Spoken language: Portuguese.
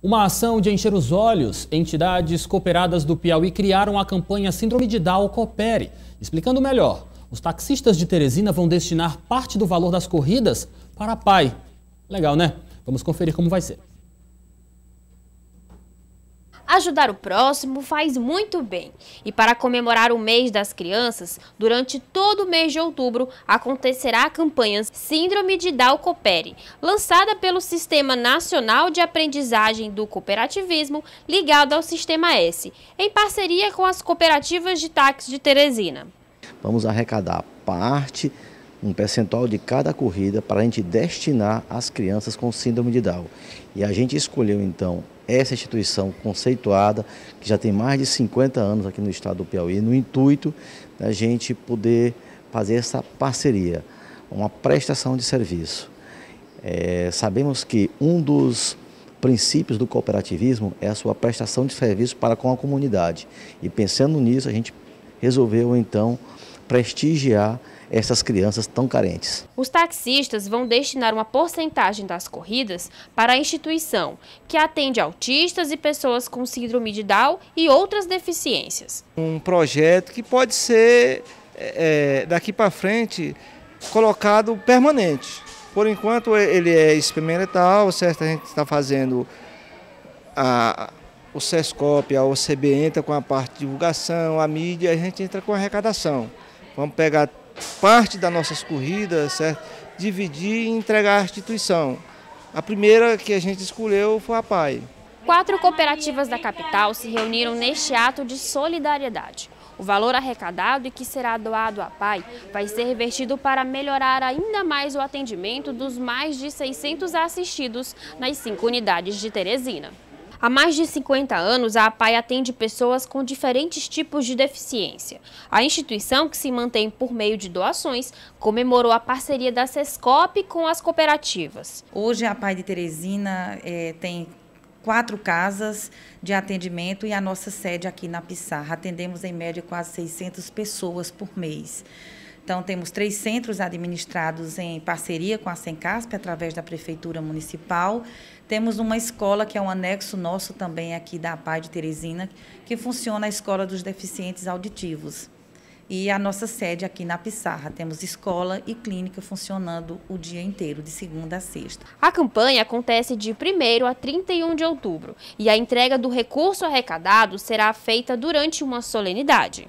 Uma ação de encher os olhos, entidades cooperadas do Piauí criaram a campanha Síndrome de Down Coopere. Explicando melhor, os taxistas de Teresina vão destinar parte do valor das corridas para a PAI. Legal, né? Vamos conferir como vai ser. Ajudar o próximo faz muito bem. E para comemorar o mês das crianças, durante todo o mês de outubro acontecerá a campanha Síndrome de Down Coopere, lançada pelo Sistema Nacional de Aprendizagem do Cooperativismo, ligado ao Sistema S, em parceria com as cooperativas de táxi de Teresina. Vamos arrecadar parte um percentual de cada corrida para a gente destinar às crianças com síndrome de Down. E a gente escolheu então essa instituição conceituada, que já tem mais de 50 anos aqui no estado do Piauí, no intuito da gente poder fazer essa parceria, uma prestação de serviço. É, sabemos que um dos princípios do cooperativismo é a sua prestação de serviço para com a comunidade. E pensando nisso, a gente resolveu então prestigiar essas crianças tão carentes. Os taxistas vão destinar uma porcentagem das corridas para a instituição, que atende autistas e pessoas com síndrome de Down e outras deficiências. Um projeto que pode ser, é, é daqui para frente, colocado permanente. Por enquanto ele é experimental, certo? É a gente está fazendo a, o SESCOP, a OCB entra com a parte de divulgação, a mídia, a gente entra com a arrecadação. Vamos pegar parte das nossas corridas, certo? dividir e entregar à instituição. A primeira que a gente escolheu foi a PAI. Quatro cooperativas da capital se reuniram neste ato de solidariedade. O valor arrecadado e que será doado à PAI vai ser revertido para melhorar ainda mais o atendimento dos mais de 600 assistidos nas cinco unidades de Teresina. Há mais de 50 anos, a APAI atende pessoas com diferentes tipos de deficiência. A instituição, que se mantém por meio de doações, comemorou a parceria da SESCOP com as cooperativas. Hoje, a APAI de Teresina é, tem quatro casas de atendimento e a nossa sede aqui na Pissarra. Atendemos, em média, quase 600 pessoas por mês. Então, temos três centros administrados em parceria com a Sencasp, através da Prefeitura Municipal. Temos uma escola, que é um anexo nosso também aqui da Pai de Teresina, que funciona a Escola dos Deficientes Auditivos. E a nossa sede aqui na Pissarra. Temos escola e clínica funcionando o dia inteiro, de segunda a sexta. A campanha acontece de 1 a 31 de outubro e a entrega do recurso arrecadado será feita durante uma solenidade.